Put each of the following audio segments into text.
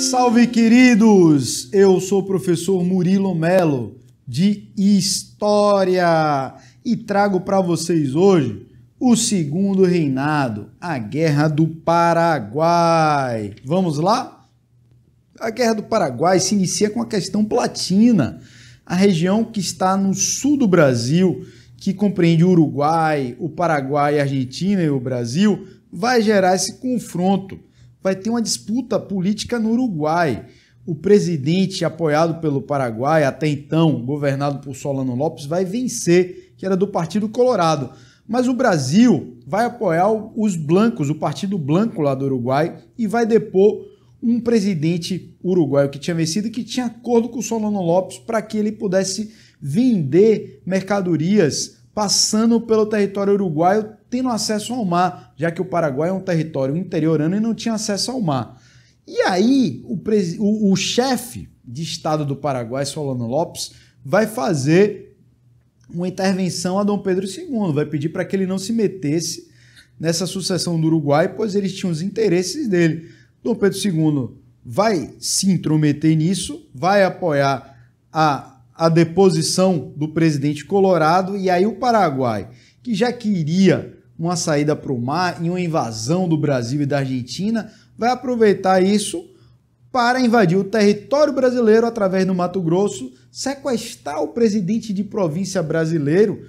Salve, queridos! Eu sou o professor Murilo Melo de História e trago para vocês hoje o segundo reinado, a Guerra do Paraguai. Vamos lá? A Guerra do Paraguai se inicia com a questão platina, a região que está no sul do Brasil, que compreende o Uruguai, o Paraguai, a Argentina e o Brasil, vai gerar esse confronto vai ter uma disputa política no Uruguai. O presidente, apoiado pelo Paraguai, até então governado por Solano Lopes, vai vencer, que era do Partido Colorado. Mas o Brasil vai apoiar os blancos, o Partido Blanco lá do Uruguai, e vai depor um presidente uruguaio que tinha vencido, que tinha acordo com o Solano Lopes para que ele pudesse vender mercadorias passando pelo território uruguaio tendo acesso ao mar, já que o Paraguai é um território interiorano e não tinha acesso ao mar. E aí, o, o, o chefe de Estado do Paraguai, Solano Lopes, vai fazer uma intervenção a Dom Pedro II, vai pedir para que ele não se metesse nessa sucessão do Uruguai, pois eles tinham os interesses dele. Dom Pedro II vai se intrometer nisso, vai apoiar a, a deposição do presidente colorado, e aí o Paraguai, que já queria uma saída para o mar e uma invasão do Brasil e da Argentina, vai aproveitar isso para invadir o território brasileiro através do Mato Grosso, sequestrar o presidente de província brasileiro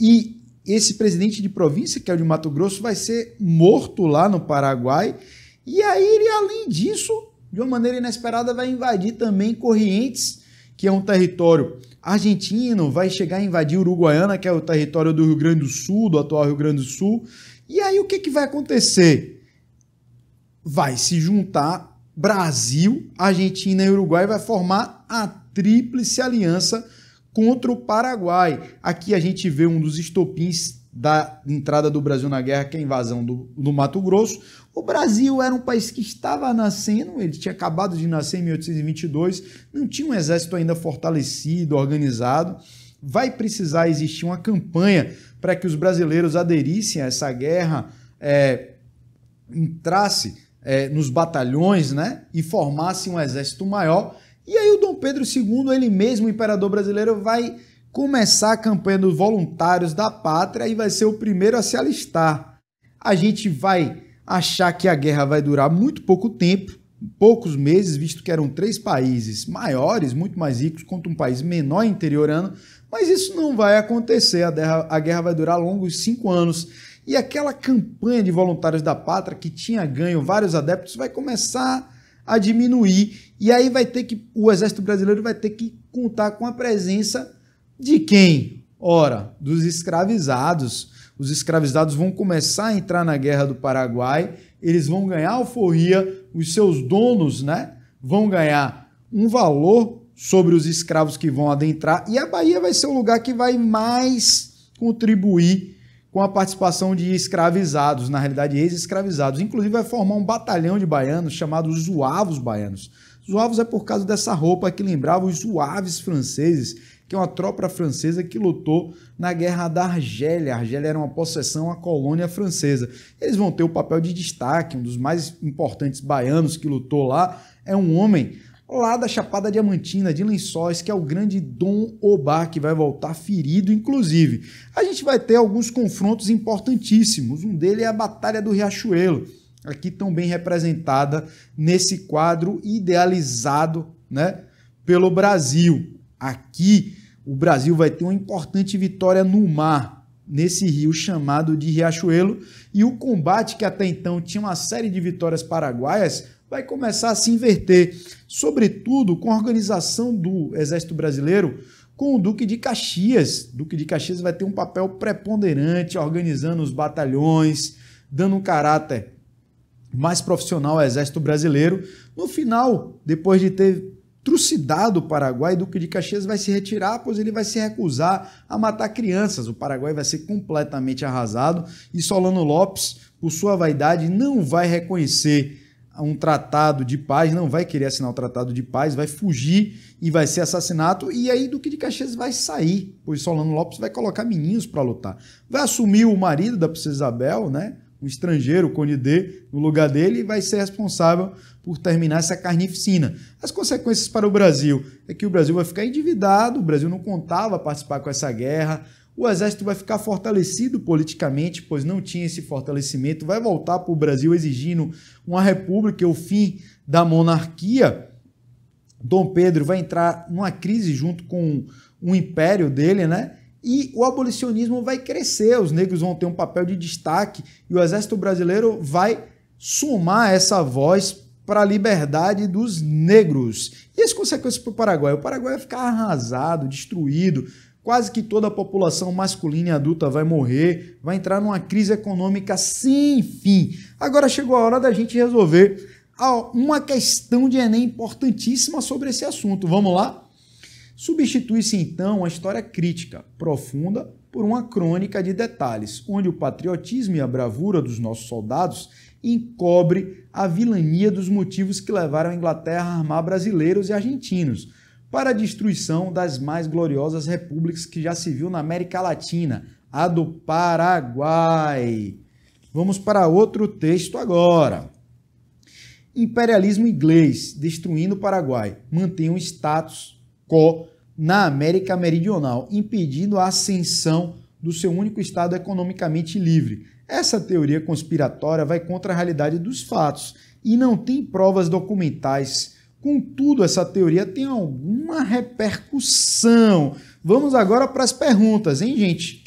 e esse presidente de província, que é o de Mato Grosso, vai ser morto lá no Paraguai. E aí ele, além disso, de uma maneira inesperada, vai invadir também Corrientes, que é um território argentino vai chegar a invadir Uruguaiana, que é o território do Rio Grande do Sul, do atual Rio Grande do Sul. E aí o que, que vai acontecer? Vai se juntar Brasil, Argentina e Uruguai, vai formar a Tríplice Aliança contra o Paraguai. Aqui a gente vê um dos estopins da entrada do Brasil na guerra, que é a invasão do, do Mato Grosso, o Brasil era um país que estava nascendo, ele tinha acabado de nascer em 1822, não tinha um exército ainda fortalecido, organizado. Vai precisar existir uma campanha para que os brasileiros aderissem a essa guerra, é, entrasse é, nos batalhões né, e formasse um exército maior. E aí o Dom Pedro II, ele mesmo, imperador brasileiro, vai começar a campanha dos voluntários da pátria e vai ser o primeiro a se alistar. A gente vai achar que a guerra vai durar muito pouco tempo, poucos meses, visto que eram três países maiores, muito mais ricos, contra um país menor interiorano, mas isso não vai acontecer. A guerra, a guerra vai durar longos cinco anos. E aquela campanha de voluntários da pátria que tinha ganho vários adeptos vai começar a diminuir. E aí vai ter que. O Exército Brasileiro vai ter que contar com a presença de quem? Ora, dos escravizados. Os escravizados vão começar a entrar na guerra do Paraguai, eles vão ganhar alforria, os seus donos, né, vão ganhar um valor sobre os escravos que vão adentrar e a Bahia vai ser o lugar que vai mais contribuir com a participação de escravizados, na realidade ex-escravizados. Inclusive vai formar um batalhão de baianos chamado Zuavos Baianos. Zuavos é por causa dessa roupa que lembrava os Zuaves franceses que é uma tropa francesa que lutou na Guerra da Argélia. A Argélia era uma possessão, uma colônia francesa. Eles vão ter o papel de destaque, um dos mais importantes baianos que lutou lá é um homem lá da Chapada Diamantina, de Lençóis, que é o grande Dom Obá, que vai voltar ferido, inclusive. A gente vai ter alguns confrontos importantíssimos. Um deles é a Batalha do Riachuelo, aqui tão bem representada nesse quadro idealizado né, pelo Brasil. Aqui, o Brasil vai ter uma importante vitória no mar, nesse rio chamado de Riachuelo, e o combate que até então tinha uma série de vitórias paraguaias vai começar a se inverter, sobretudo com a organização do Exército Brasileiro com o Duque de Caxias. O Duque de Caxias vai ter um papel preponderante, organizando os batalhões, dando um caráter mais profissional ao Exército Brasileiro. No final, depois de ter trucidado o Paraguai, Duque de Caxias vai se retirar, pois ele vai se recusar a matar crianças. O Paraguai vai ser completamente arrasado e Solano Lopes, por sua vaidade, não vai reconhecer um tratado de paz, não vai querer assinar o um tratado de paz, vai fugir e vai ser assassinato. E aí Duque de Caxias vai sair, pois Solano Lopes vai colocar meninos para lutar. Vai assumir o marido da princesa Isabel, né? o estrangeiro, o Conidê, no lugar dele, e vai ser responsável por terminar essa carnificina. As consequências para o Brasil é que o Brasil vai ficar endividado, o Brasil não contava participar com essa guerra, o exército vai ficar fortalecido politicamente, pois não tinha esse fortalecimento, vai voltar para o Brasil exigindo uma república, e o fim da monarquia. Dom Pedro vai entrar numa crise junto com o império dele, né? e o abolicionismo vai crescer, os negros vão ter um papel de destaque e o exército brasileiro vai somar essa voz para a liberdade dos negros. E as consequências para o Paraguai? O Paraguai vai ficar arrasado, destruído, quase que toda a população masculina e adulta vai morrer, vai entrar numa crise econômica sem fim. Agora chegou a hora da gente resolver uma questão de Enem importantíssima sobre esse assunto. Vamos lá? Substitui-se então a história crítica, profunda, por uma crônica de detalhes, onde o patriotismo e a bravura dos nossos soldados encobre a vilania dos motivos que levaram a Inglaterra a armar brasileiros e argentinos para a destruição das mais gloriosas repúblicas que já se viu na América Latina, a do Paraguai. Vamos para outro texto agora. Imperialismo inglês destruindo o Paraguai mantém o status na América Meridional, impedindo a ascensão do seu único estado economicamente livre. Essa teoria conspiratória vai contra a realidade dos fatos e não tem provas documentais. Contudo, essa teoria tem alguma repercussão. Vamos agora para as perguntas, hein, gente?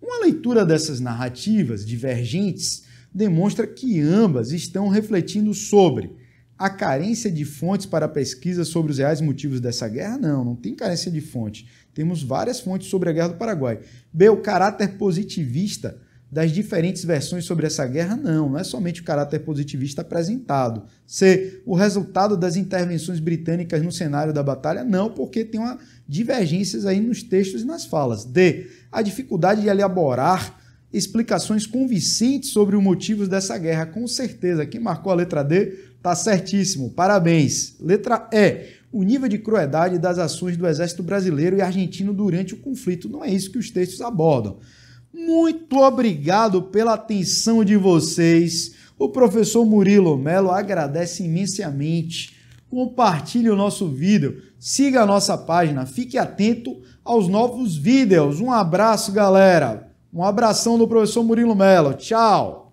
Uma leitura dessas narrativas divergentes demonstra que ambas estão refletindo sobre a carência de fontes para pesquisa sobre os reais motivos dessa guerra? Não, não tem carência de fontes. Temos várias fontes sobre a guerra do Paraguai. B, o caráter positivista das diferentes versões sobre essa guerra? Não, não é somente o caráter positivista apresentado. C, o resultado das intervenções britânicas no cenário da batalha? Não, porque tem uma divergências aí nos textos e nas falas. D, a dificuldade de elaborar explicações convincentes sobre os motivos dessa guerra. Com certeza, quem marcou a letra D está certíssimo. Parabéns. Letra E. O nível de crueldade das ações do exército brasileiro e argentino durante o conflito. Não é isso que os textos abordam. Muito obrigado pela atenção de vocês. O professor Murilo Melo agradece imensamente. Compartilhe o nosso vídeo, siga a nossa página, fique atento aos novos vídeos. Um abraço, galera! Um abração do professor Murilo Mello. Tchau!